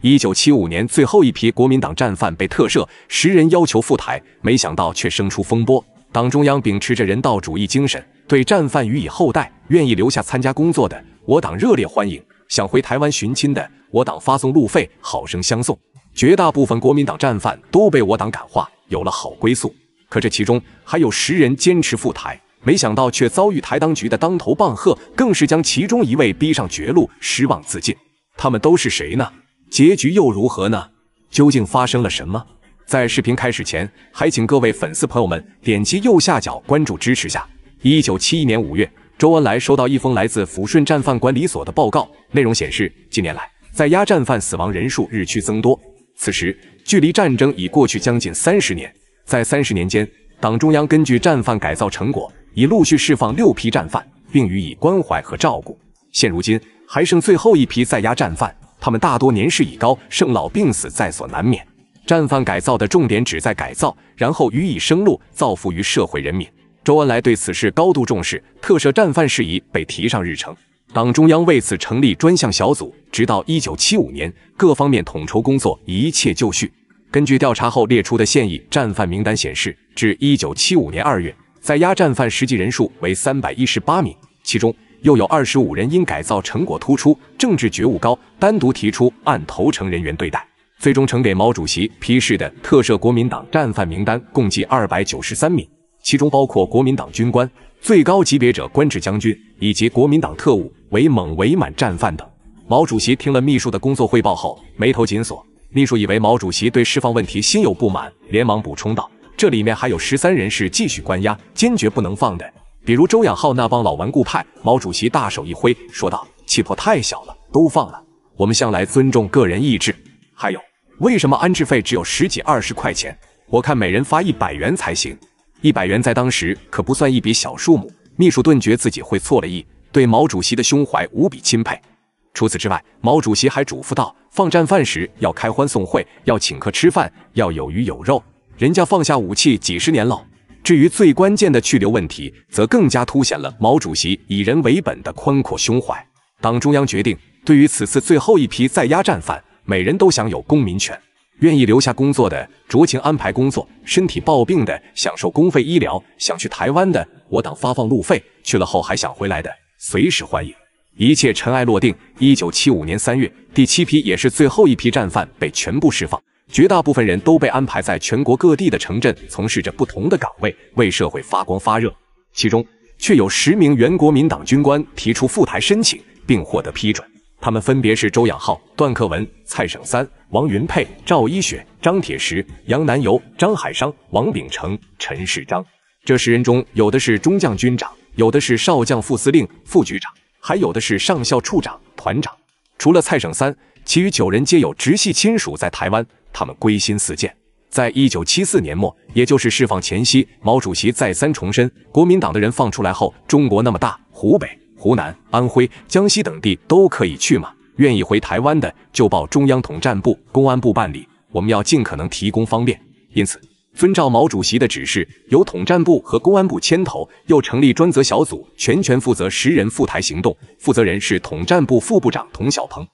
一九七五年，最后一批国民党战犯被特赦，十人要求赴台，没想到却生出风波。党中央秉持着人道主义精神，对战犯予以厚待，愿意留下参加工作的，我党热烈欢迎；想回台湾寻亲的，我党发送路费，好生相送。绝大部分国民党战犯都被我党感化，有了好归宿。可这其中还有十人坚持赴台，没想到却遭遇台当局的当头棒喝，更是将其中一位逼上绝路，失望自尽。他们都是谁呢？结局又如何呢？究竟发生了什么？在视频开始前，还请各位粉丝朋友们点击右下角关注支持下。一九七一年五月，周恩来收到一封来自抚顺战犯管理所的报告，内容显示近年来在押战犯死亡人数日趋增多。此时距离战争已过去将近三十年，在三十年间，党中央根据战犯改造成果，已陆续释放六批战犯，并予以关怀和照顾。现如今还剩最后一批在押战犯。他们大多年事已高，生老病死在所难免。战犯改造的重点旨在改造，然后予以生路，造福于社会人民。周恩来对此事高度重视，特赦战犯事宜被提上日程。党中央为此成立专项小组，直到一九七五年，各方面统筹工作一切就绪。根据调查后列出的现役战犯名单显示，至一九七五年二月，在押战犯实际人数为三百一十八名，其中。又有二十五人因改造成果突出、政治觉悟高，单独提出按投诚人员对待。最终呈给毛主席批示的特赦国民党战犯名单共计二百九十三名，其中包括国民党军官，最高级别者官至将军，以及国民党特务、伪蒙伪满战犯等。毛主席听了秘书的工作汇报后，眉头紧锁。秘书以为毛主席对释放问题心有不满，连忙补充道：“这里面还有十三人是继续关押，坚决不能放的。”比如周养浩那帮老顽固派，毛主席大手一挥，说道：“气魄太小了，都放了。我们向来尊重个人意志。还有，为什么安置费只有十几二十块钱？我看每人发一百元才行。一百元在当时可不算一笔小数目。”秘书顿觉自己会错了意，对毛主席的胸怀无比钦佩。除此之外，毛主席还嘱咐道：“放战犯时要开欢送会，要请客吃饭，要有鱼有肉。人家放下武器几十年了。”至于最关键的去留问题，则更加凸显了毛主席以人为本的宽阔胸怀。党中央决定，对于此次最后一批在押战犯，每人都享有公民权。愿意留下工作的，酌情安排工作；身体抱病的，享受公费医疗；想去台湾的，我党发放路费；去了后还想回来的，随时欢迎。一切尘埃落定。一九七五年三月，第七批也是最后一批战犯被全部释放。绝大部分人都被安排在全国各地的城镇从事着不同的岗位，为社会发光发热。其中却有十名原国民党军官提出赴台申请，并获得批准。他们分别是周养浩、段克文、蔡省三、王云沛、赵一雪、张铁石、杨南游、张海商、王秉成、陈世章。这十人中，有的是中将军长，有的是少将副司令、副局长，还有的是上校处长、团长。除了蔡省三，其余九人皆有直系亲属在台湾。他们归心似箭。在一九七四年末，也就是释放前夕，毛主席再三重申：国民党的人放出来后，中国那么大，湖北、湖南、安徽、江西等地都可以去嘛。愿意回台湾的，就报中央统战部、公安部办理，我们要尽可能提供方便。因此，遵照毛主席的指示，由统战部和公安部牵头，又成立专责小组，全权负责十人赴台行动，负责人是统战部副部长童小鹏。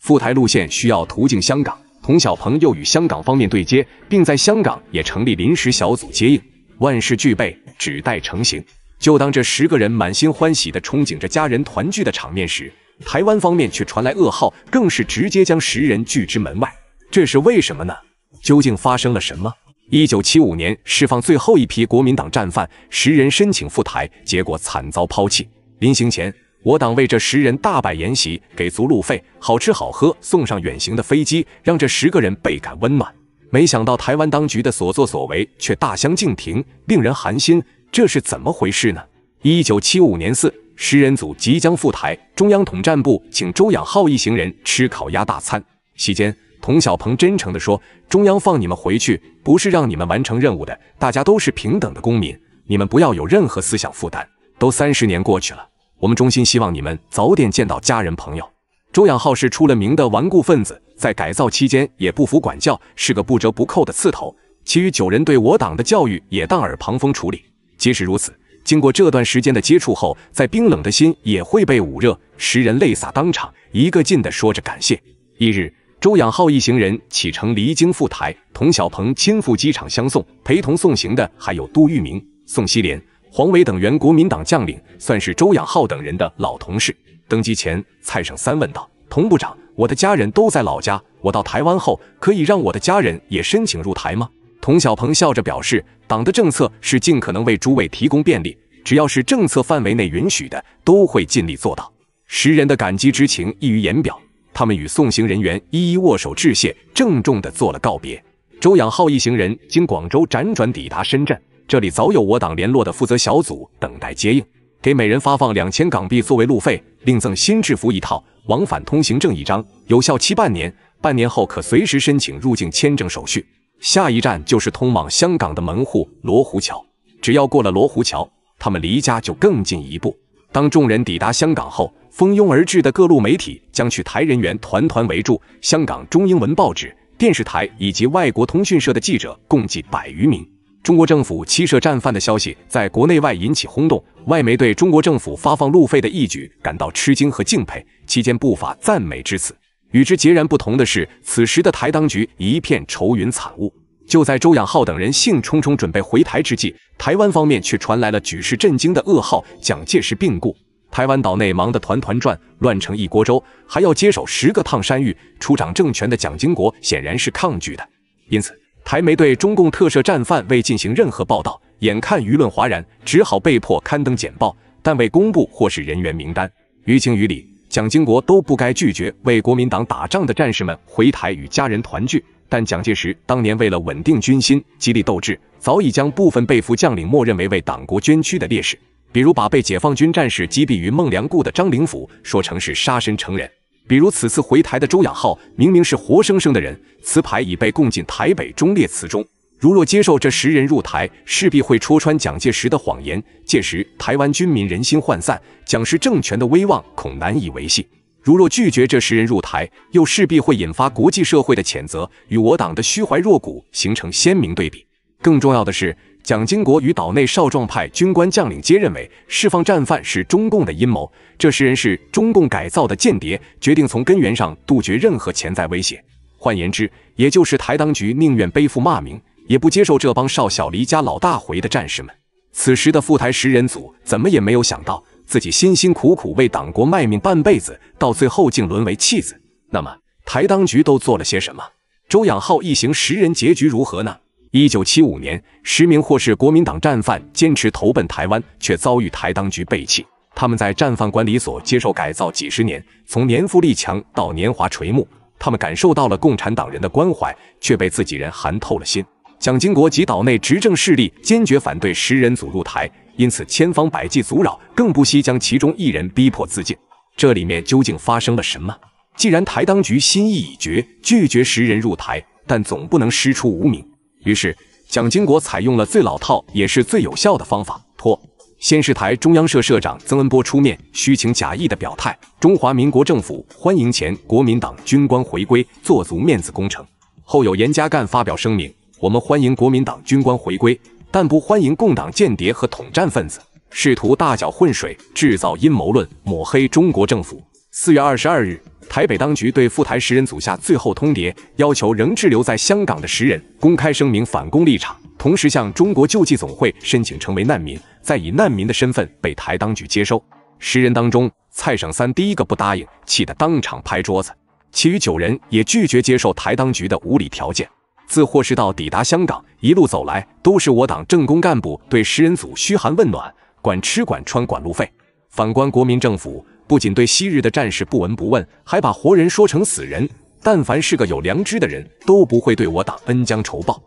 赴台路线需要途径香港。童小鹏又与香港方面对接，并在香港也成立临时小组接应，万事俱备，只待成型。就当这十个人满心欢喜地憧憬着家人团聚的场面时，台湾方面却传来噩耗，更是直接将十人拒之门外。这是为什么呢？究竟发生了什么？一九七五年释放最后一批国民党战犯，十人申请赴台，结果惨遭抛弃。临行前。我党为这十人大摆筵席，给足路费，好吃好喝，送上远行的飞机，让这十个人倍感温暖。没想到台湾当局的所作所为却大相径庭，令人寒心。这是怎么回事呢？一九七五年四，十人组即将赴台，中央统战部请周养浩一行人吃烤鸭大餐。席间，童小鹏真诚地说：“中央放你们回去，不是让你们完成任务的，大家都是平等的公民，你们不要有任何思想负担。都三十年过去了。”我们衷心希望你们早点见到家人朋友。周养浩是出了名的顽固分子，在改造期间也不服管教，是个不折不扣的刺头。其余九人对我党的教育也当耳旁风处理。即使如此，经过这段时间的接触后，在冰冷的心也会被捂热。十人泪洒当场，一个劲的说着感谢。翌日，周养浩一行人启程离京赴台，童小鹏亲赴机场相送，陪同送行的还有杜聿明、宋希濂。黄伟等原国民党将领算是周养浩等人的老同事。登机前，蔡省三问道：“童部长，我的家人都在老家，我到台湾后可以让我的家人也申请入台吗？”童小鹏笑着表示：“党的政策是尽可能为诸位提供便利，只要是政策范围内允许的，都会尽力做到。”十人的感激之情溢于言表，他们与送行人员一一握手致谢，郑重的做了告别。周养浩一行人经广州辗转抵达深圳。这里早有我党联络的负责小组等待接应，给每人发放两千港币作为路费，另赠新制服一套、往返通行证一张，有效期半年，半年后可随时申请入境签证手续。下一站就是通往香港的门户罗湖桥，只要过了罗湖桥，他们离家就更近一步。当众人抵达香港后，蜂拥而至的各路媒体将去台人员团团围住，香港中英文报纸、电视台以及外国通讯社的记者共计百余名。中国政府七涉战犯的消息在国内外引起轰动，外媒对中国政府发放路费的义举感到吃惊和敬佩，期间不乏赞美之词。与之截然不同的是，此时的台当局一片愁云惨雾。就在周养浩等人兴冲冲准备回台之际，台湾方面却传来了举世震惊的噩耗：蒋介石病故。台湾岛内忙得团团转，乱成一锅粥，还要接手十个烫山芋。出掌政权的蒋经国显然是抗拒的，因此。台媒对中共特赦战犯未进行任何报道，眼看舆论哗然，只好被迫刊登简报，但未公布或是人员名单。于情于理，蒋经国都不该拒绝为国民党打仗的战士们回台与家人团聚。但蒋介石当年为了稳定军心、激励斗志，早已将部分被俘将领默认为为党国捐躯的烈士，比如把被解放军战士击毙于孟良崮的张灵甫说成是杀身成仁。比如此次回台的周养浩，明明是活生生的人，词牌已被供进台北忠烈祠中。如若接受这十人入台，势必会戳穿蒋介石的谎言，届时台湾军民人心涣散，蒋氏政权的威望恐难以维系。如若拒绝这十人入台，又势必会引发国际社会的谴责，与我党的虚怀若谷形成鲜明对比。更重要的是。蒋经国与岛内少壮派军官将领皆认为，释放战犯是中共的阴谋，这十人是中共改造的间谍，决定从根源上杜绝任何潜在威胁。换言之，也就是台当局宁愿背负骂名，也不接受这帮少小离家老大回的战士们。此时的赴台十人组怎么也没有想到，自己辛辛苦苦为党国卖命半辈子，到最后竟沦为弃子。那么，台当局都做了些什么？周养浩一行十人结局如何呢？一九七五年，十名或是国民党战犯坚持投奔台湾，却遭遇台当局背弃。他们在战犯管理所接受改造几十年，从年富力强到年华垂暮，他们感受到了共产党人的关怀，却被自己人寒透了心。蒋经国及岛内执政势力坚决反对十人组入台，因此千方百计阻扰，更不惜将其中一人逼迫自尽。这里面究竟发生了什么？既然台当局心意已决，拒绝十人入台，但总不能师出无名。于是，蒋经国采用了最老套也是最有效的方法——拖。先是台中央社社长曾恩波出面，虚情假意的表态：“中华民国政府欢迎前国民党军官回归，做足面子工程。”后有严家淦发表声明：“我们欢迎国民党军官回归，但不欢迎共党间谍和统战分子，试图大搅浑水，制造阴谋论，抹黑中国政府。”四月二十二日。台北当局对赴台十人组下最后通牒，要求仍滞留在香港的十人公开声明反攻立场，同时向中国救济总会申请成为难民，再以难民的身份被台当局接收。十人当中，蔡省三第一个不答应，气得当场拍桌子。其余九人也拒绝接受台当局的无理条件。自霍士道抵达香港，一路走来都是我党政工干部对十人组嘘寒问暖，管吃管穿管路费。反观国民政府。不仅对昔日的战士不闻不问，还把活人说成死人。但凡是个有良知的人，都不会对我党恩将仇报。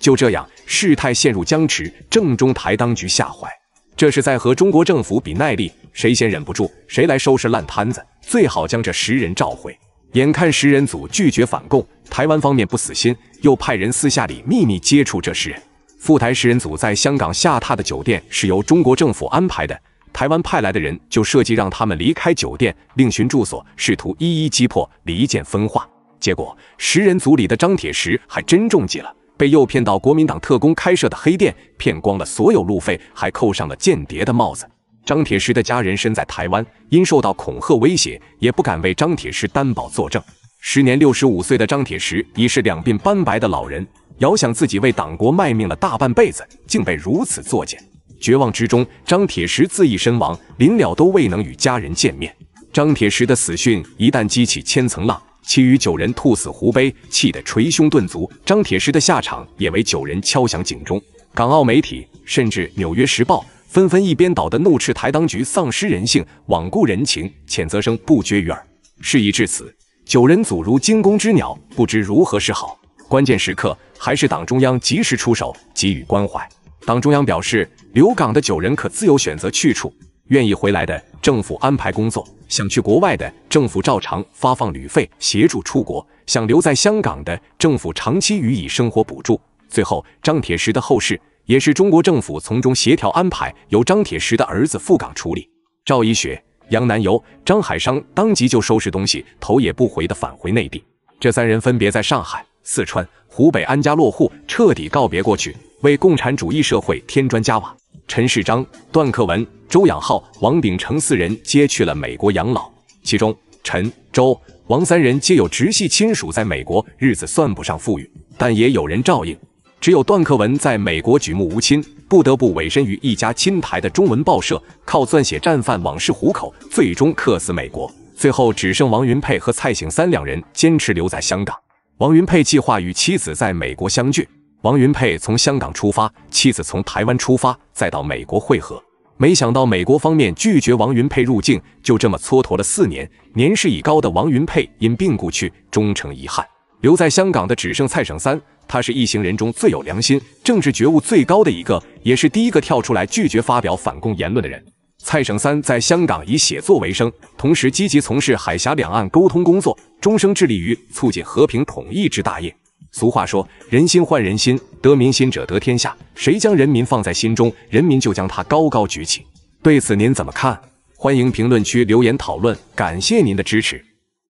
就这样，事态陷入僵持，正中台当局下怀。这是在和中国政府比耐力，谁先忍不住，谁来收拾烂摊子。最好将这十人召回。眼看十人组拒绝反共，台湾方面不死心，又派人私下里秘密接触这十人。赴台十人组在香港下榻的酒店是由中国政府安排的。台湾派来的人就设计让他们离开酒店，另寻住所，试图一一击破、离间、分化。结果，十人组里的张铁石还真中计了，被诱骗到国民党特工开设的黑店，骗光了所有路费，还扣上了间谍的帽子。张铁石的家人身在台湾，因受到恐吓威胁，也不敢为张铁石担保作证。时年六十五岁的张铁石已是两鬓斑白的老人，遥想自己为党国卖命了大半辈子，竟被如此作践。绝望之中，张铁石自缢身亡，临了都未能与家人见面。张铁石的死讯一旦激起千层浪，其余九人兔死狐悲，气得捶胸顿足。张铁石的下场也为九人敲响警钟。港澳媒体甚至《纽约时报》纷纷一边倒的怒斥台当局丧失人性、罔顾人情，谴责声不绝于耳。事已至此，九人组如惊弓之鸟，不知如何是好。关键时刻，还是党中央及时出手，给予关怀。党中央表示，留港的九人可自由选择去处，愿意回来的政府安排工作，想去国外的政府照常发放旅费，协助出国；想留在香港的政府长期予以生活补助。最后，张铁石的后事也是中国政府从中协调安排，由张铁石的儿子赴港处理。赵一雪、杨南游、张海商当即就收拾东西，头也不回地返回内地。这三人分别在上海。四川、湖北安家落户，彻底告别过去，为共产主义社会添砖加瓦。陈世章、段克文、周养浩、王秉成四人皆去了美国养老，其中陈、周、王三人皆有直系亲属在美国，日子算不上富裕，但也有人照应。只有段克文在美国举目无亲，不得不委身于一家亲台的中文报社，靠撰写战犯往事糊口，最终客死美国。最后只剩王云沛和蔡醒三两人坚持留在香港。王云沛计划与妻子在美国相聚。王云沛从香港出发，妻子从台湾出发，再到美国会合。没想到美国方面拒绝王云沛入境，就这么蹉跎了四年。年事已高的王云沛因病故去，终成遗憾。留在香港的只剩蔡省三，他是一行人中最有良心、政治觉悟最高的一个，也是第一个跳出来拒绝发表反共言论的人。蔡省三在香港以写作为生，同时积极从事海峡两岸沟通工作，终生致力于促进和平统一之大业。俗话说，人心换人心，得民心者得天下。谁将人民放在心中，人民就将他高高举起。对此，您怎么看？欢迎评论区留言讨论。感谢您的支持。